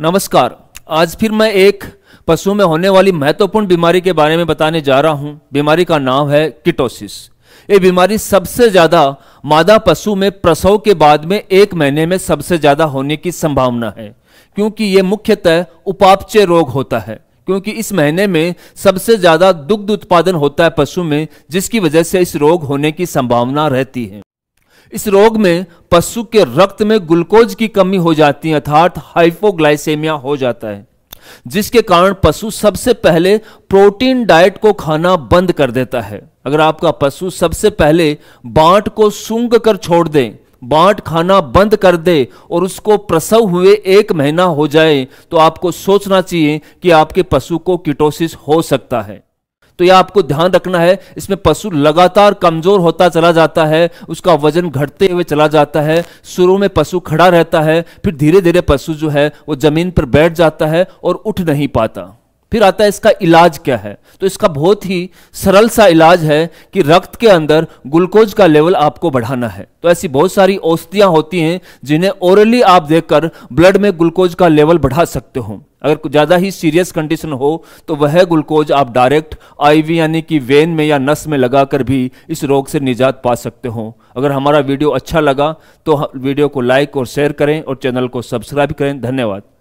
नमस्कार आज फिर मैं एक पशु में होने वाली महत्वपूर्ण बीमारी के बारे में बताने जा रहा हूं बीमारी का नाम है किटोसिस ये बीमारी सबसे ज्यादा मादा पशु में प्रसव के बाद में एक महीने में सबसे ज्यादा होने की संभावना है क्योंकि ये मुख्यतः उपापचय रोग होता है क्योंकि इस महीने में सबसे ज्यादा दुग्ध उत्पादन होता है पशु में जिसकी वजह से इस रोग होने की संभावना रहती है इस रोग में पशु के रक्त में ग्लूकोज की कमी हो जाती है अर्थात हाइपोग्लाइसेमिया हो जाता है जिसके कारण पशु सबसे पहले प्रोटीन डाइट को खाना बंद कर देता है अगर आपका पशु सबसे पहले बांट को सूंघ कर छोड़ दे बांट खाना बंद कर दे और उसको प्रसव हुए एक महीना हो जाए तो आपको सोचना चाहिए कि आपके पशु को किटोसिस हो सकता है तो यह आपको ध्यान रखना है इसमें पशु लगातार कमजोर होता चला जाता है उसका वजन घटते हुए चला जाता है शुरू में पशु खड़ा रहता है फिर धीरे धीरे पशु जो है वो जमीन पर बैठ जाता है और उठ नहीं पाता फिर आता है इसका इलाज क्या है तो इसका बहुत ही सरल सा इलाज है कि रक्त के अंदर ग्लूकोज का लेवल आपको बढ़ाना है तो ऐसी बहुत सारी औषधियां होती हैं जिन्हें ओरली आप देकर ब्लड में ग्लूकोज का लेवल बढ़ा सकते हो अगर ज़्यादा ही सीरियस कंडीशन हो तो वह ग्लूकोज आप डायरेक्ट आईवी यानी कि वेन में या नस में लगाकर भी इस रोग से निजात पा सकते हो अगर हमारा वीडियो अच्छा लगा तो वीडियो को लाइक और शेयर करें और चैनल को सब्सक्राइब करें धन्यवाद